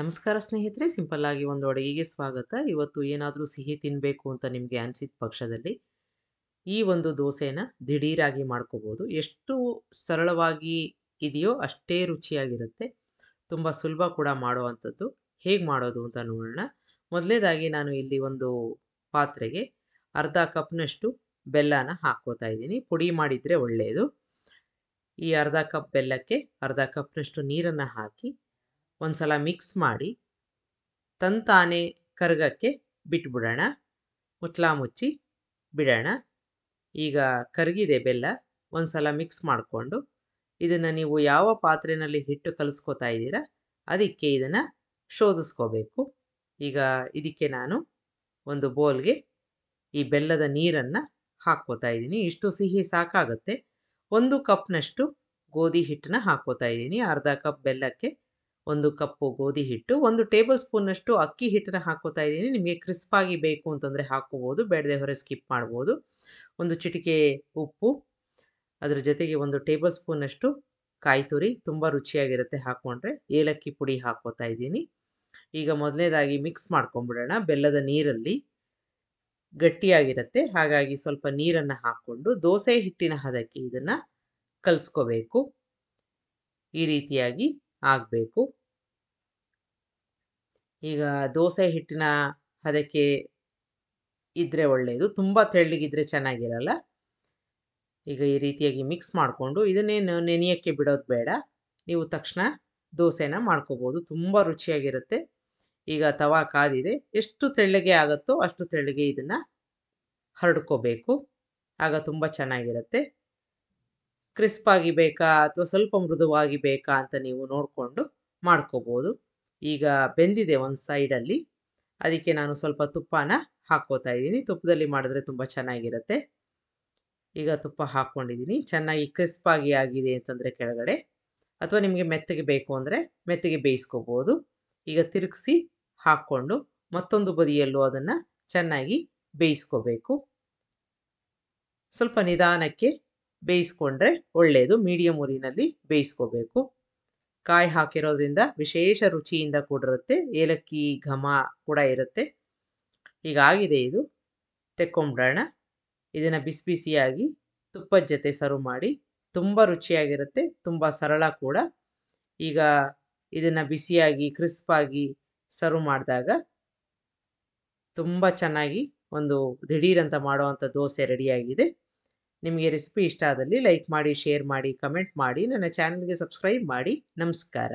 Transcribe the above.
ನಮಸ್ಕಾರ ಸ್ನೇಹಿತರೆ ಸಿಂಪಲ್ ಆಗಿ ಒಂದು ಅಡುಗೆಗೆ ಸ್ವಾಗತ ಇವತ್ತು ಏನಾದರೂ ಸಿಹಿ ತಿನ್ನಬೇಕು ಅಂತ ನಿಮಗೆ ಅನಿಸಿದ ಪಕ್ಷದಲ್ಲಿ ಈ ಒಂದು ದೋಸೆನ ದಿಢೀರಾಗಿ ಮಾಡ್ಕೋಬೋದು ಎಷ್ಟು ಸರಳವಾಗಿ ಇದೆಯೋ ಅಷ್ಟೇ ರುಚಿಯಾಗಿರುತ್ತೆ ತುಂಬ ಸುಲಭ ಕೂಡ ಮಾಡುವಂಥದ್ದು ಹೇಗೆ ಮಾಡೋದು ಅಂತ ನೋಡೋಣ ಮೊದಲನೇದಾಗಿ ನಾನು ಇಲ್ಲಿ ಒಂದು ಪಾತ್ರೆಗೆ ಅರ್ಧ ಕಪ್ನಷ್ಟು ಬೆಲ್ಲನ ಹಾಕ್ಕೋತಾ ಇದ್ದೀನಿ ಪುಡಿ ಮಾಡಿದರೆ ಒಳ್ಳೆಯದು ಈ ಅರ್ಧ ಕಪ್ ಬೆಲ್ಲಕ್ಕೆ ಅರ್ಧ ಕಪ್ನಷ್ಟು ನೀರನ್ನು ಹಾಕಿ ಒಂದು ಸಲ ಮಿಕ್ಸ್ ಮಾಡಿ ತಂತಾನೆ ಕರಗಕ್ಕೆ ಬಿಟ್ಬಿಡೋಣ ಮುಚ್ಚಲ ಮುಚ್ಚಿ ಬಿಡೋಣ ಈಗ ಕರಗಿದೆ ಬೆಲ್ಲ ಒಂದು ಸಲ ಮಿಕ್ಸ್ ಮಾಡಿಕೊಂಡು ಇದನ್ನು ನೀವು ಯಾವ ಪಾತ್ರೆಯಲ್ಲಿ ಹಿಟ್ಟು ಕಲಿಸ್ಕೋತಾ ಇದ್ದೀರಾ ಅದಕ್ಕೆ ಇದನ್ನು ಶೋಧಿಸ್ಕೋಬೇಕು ಈಗ ಇದಕ್ಕೆ ನಾನು ಒಂದು ಬೋಲ್ಗೆ ಈ ಬೆಲ್ಲದ ನೀರನ್ನು ಹಾಕ್ಕೋತಾ ಇದ್ದೀನಿ ಇಷ್ಟು ಸಿಹಿ ಸಾಕಾಗುತ್ತೆ ಒಂದು ಕಪ್ನಷ್ಟು ಗೋಧಿ ಹಿಟ್ಟನ್ನ ಹಾಕ್ಕೋತಾ ಇದ್ದೀನಿ ಅರ್ಧ ಕಪ್ ಬೆಲ್ಲಕ್ಕೆ ಒಂದು ಕಪ್ಪು ಗೋಧಿ ಹಿಟ್ಟು ಒಂದು ಟೇಬಲ್ ಸ್ಪೂನಷ್ಟು ಅಕ್ಕಿ ಹಿಟ್ಟನ್ನು ಹಾಕೋತಾ ಇದ್ದೀನಿ ನಿಮಗೆ ಕ್ರಿಸ್ಪಾಗಿ ಬೇಕು ಅಂತಂದರೆ ಹಾಕೋಬೋದು ಬೇಡದೆ ಹೊರ ಸ್ಕಿಪ್ ಮಾಡ್ಬೋದು ಒಂದು ಚಿಟಿಕೆ ಉಪ್ಪು ಅದರ ಜೊತೆಗೆ ಒಂದು ಟೇಬಲ್ ಸ್ಪೂನಷ್ಟು ಕಾಯಿ ತುರಿ ತುಂಬ ರುಚಿಯಾಗಿರುತ್ತೆ ಹಾಕ್ಕೊಂಡ್ರೆ ಏಲಕ್ಕಿ ಪುಡಿ ಹಾಕೋತಾ ಇದ್ದೀನಿ ಈಗ ಮೊದಲನೇದಾಗಿ ಮಿಕ್ಸ್ ಮಾಡ್ಕೊಂಬಿಡೋಣ ಬೆಲ್ಲದ ನೀರಲ್ಲಿ ಗಟ್ಟಿಯಾಗಿರುತ್ತೆ ಹಾಗಾಗಿ ಸ್ವಲ್ಪ ನೀರನ್ನು ಹಾಕ್ಕೊಂಡು ದೋಸೆ ಹಿಟ್ಟಿನ ಹದಕ್ಕೆ ಇದನ್ನು ಕಲಿಸ್ಕೋಬೇಕು ಈ ರೀತಿಯಾಗಿ ಆಗಬೇಕು ಈಗ ದೋಸೆ ಹಿಟ್ಟಿನ ಅದಕ್ಕೆ ಇದ್ದರೆ ಒಳ್ಳೆಯದು ತುಂಬ ತೆಳ್ಳಗಿದ್ರೆ ಚೆನ್ನಾಗಿರಲ್ಲ ಈಗ ಈ ರೀತಿಯಾಗಿ ಮಿಕ್ಸ್ ಮಾಡಿಕೊಂಡು ಇದನ್ನೇ ನೆನೆಯೋಕ್ಕೆ ಬಿಡೋದು ಬೇಡ ನೀವು ತಕ್ಷಣ ದೋಸೆನ ಮಾಡ್ಕೋಬೋದು ತುಂಬ ರುಚಿಯಾಗಿರುತ್ತೆ ಈಗ ತವಾ ಕಾದಿದೆ ಎಷ್ಟು ತೆಳ್ಳಗೆ ಆಗುತ್ತೋ ಅಷ್ಟು ತೆಳ್ಳಗೆ ಇದನ್ನು ಹರಡ್ಕೋಬೇಕು ಆಗ ತುಂಬ ಚೆನ್ನಾಗಿರುತ್ತೆ ಕ್ರಿಸ್ಪಾಗಿ ಬೇಕಾ ಅಥವಾ ಸ್ವಲ್ಪ ಮೃದುವಾಗಿ ಬೇಕಾ ಅಂತ ನೀವು ನೋಡಿಕೊಂಡು ಮಾಡ್ಕೋಬೋದು ಈಗ ಬೆಂದಿದೆ ಒಂದು ಸೈಡಲ್ಲಿ ಅದಕ್ಕೆ ನಾನು ಸ್ವಲ್ಪ ತುಪ್ಪನ ಹಾಕ್ಕೋತಾ ಇದ್ದೀನಿ ತುಪ್ಪದಲ್ಲಿ ಮಾಡಿದ್ರೆ ತುಂಬ ಚೆನ್ನಾಗಿರುತ್ತೆ ಈಗ ತುಪ್ಪ ಹಾಕ್ಕೊಂಡಿದ್ದೀನಿ ಚೆನ್ನಾಗಿ ಕ್ರಿಸ್ಪಾಗಿ ಆಗಿದೆ ಅಂತಂದರೆ ಕೆಳಗಡೆ ಅಥವಾ ನಿಮಗೆ ಮೆತ್ತಗೆ ಬೇಕು ಅಂದರೆ ಮೆತ್ತಗೆ ಬೇಯಿಸ್ಕೋಬೋದು ಈಗ ತಿರುಗಿಸಿ ಹಾಕ್ಕೊಂಡು ಮತ್ತೊಂದು ಬದಿಯಲ್ಲೂ ಅದನ್ನು ಚೆನ್ನಾಗಿ ಬೇಯಿಸ್ಕೋಬೇಕು ಸ್ವಲ್ಪ ನಿಧಾನಕ್ಕೆ ಬೇಯಿಸ್ಕೊಂಡ್ರೆ ಒಳ್ಳೆಯದು ಮೀಡಿಯಂ ಉರಿನಲ್ಲಿ ಬೇಯಿಸ್ಕೋಬೇಕು ಕಾಯಿ ಹಾಕಿರೋದ್ರಿಂದ ವಿಶೇಷ ರುಚಿಯಿಂದ ಕೂಡಿರುತ್ತೆ ಏಲಕ್ಕಿ ಘಮ ಕೂಡ ಇರುತ್ತೆ ಹೀಗಾಗಿದೆ ಇದು ತೆಕ್ಕೊಂಬಿಡೋಣ ಇದನ್ನು ಬಿಸಿ ಬಿಸಿಯಾಗಿ ತುಪ್ಪದ ಜೊತೆ ಸರ್ವ್ ಮಾಡಿ ತುಂಬ ರುಚಿಯಾಗಿರುತ್ತೆ ತುಂಬ ಸರಳ ಕೂಡ ಈಗ ಇದನ್ನು ಬಿಸಿಯಾಗಿ ಕ್ರಿಸ್ಪಾಗಿ ಸರ್ವ್ ಮಾಡಿದಾಗ ತುಂಬ ಚೆನ್ನಾಗಿ ಒಂದು ದಿಢೀರಂತ ಮಾಡುವಂಥ ದೋಸೆ ರೆಡಿಯಾಗಿದೆ ನಿಮಗೆ ರೆಸಿಪಿ ಇಷ್ಟ ಆದಲ್ಲಿ ಲೈಕ್ ಮಾಡಿ ಶೇರ್ ಮಾಡಿ ಕಮೆಂಟ್ ಮಾಡಿ ನನ್ನ ಚಾನಲ್ಗೆ ಸಬ್ಸ್ಕ್ರೈಬ್ ಮಾಡಿ ನಮಸ್ಕಾರ